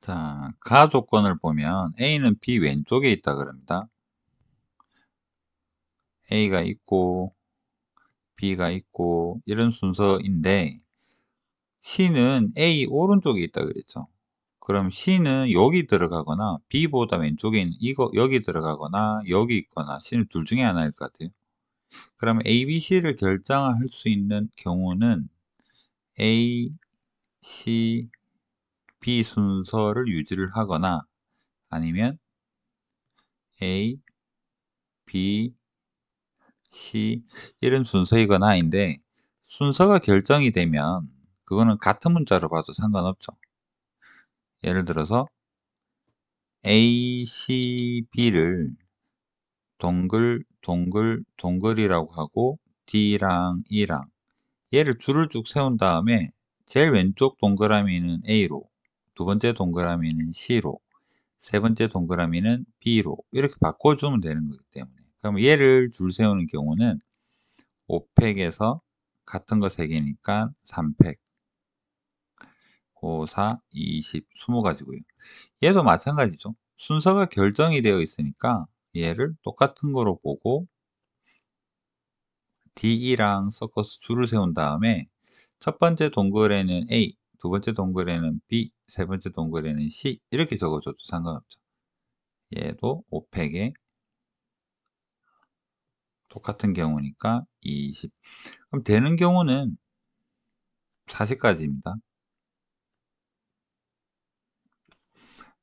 자, 가 조건을 보면 A는 B 왼쪽에 있다 그럽니다. A가 있고 B가 있고 이런 순서인데 C는 A 오른쪽에 있다 그랬죠. 그럼 C는 여기 들어가거나 B보다 왼쪽에 있는 이거 여기 들어가거나 여기 있거나 C는 둘 중에 하나일 것 같아요. 그럼 A, B, C를 결정할 수 있는 경우는 A, C, B 순서를 유지를 하거나 아니면 A, B, C 이런 순서이거나 아닌데 순서가 결정이 되면 그거는 같은 문자로 봐도 상관없죠. 예를 들어서 A, C, B를 동글, 동글, 동글이라고 하고 D랑 E랑 얘를 줄을 쭉 세운 다음에 제일 왼쪽 동그라미는 A로 두 번째 동그라미는 C로, 세 번째 동그라미는 B로 이렇게 바꿔주면 되는 거기 때문에 그럼 얘를 줄 세우는 경우는 5팩에서 같은 거 3개니까 3팩 5, 4, 20, 20가지고요 얘도 마찬가지죠 순서가 결정이 되어 있으니까 얘를 똑같은 거로 보고 DE랑 서커스 줄을 세운 다음에 첫 번째 동그라미는 A, 두 번째 동글에는 B, 세 번째 동글에는 C 이렇게 적어줘도 상관없죠. 얘도 5팩에 똑같은 경우니까 20 그럼 되는 경우는 40까지입니다.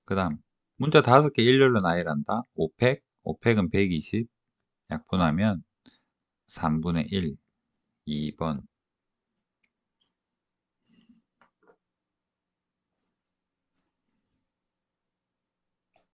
그 다음 문자 다섯 개 일렬로 나열한다. 5팩, 5팩은 120 약분하면 3분의 1 2번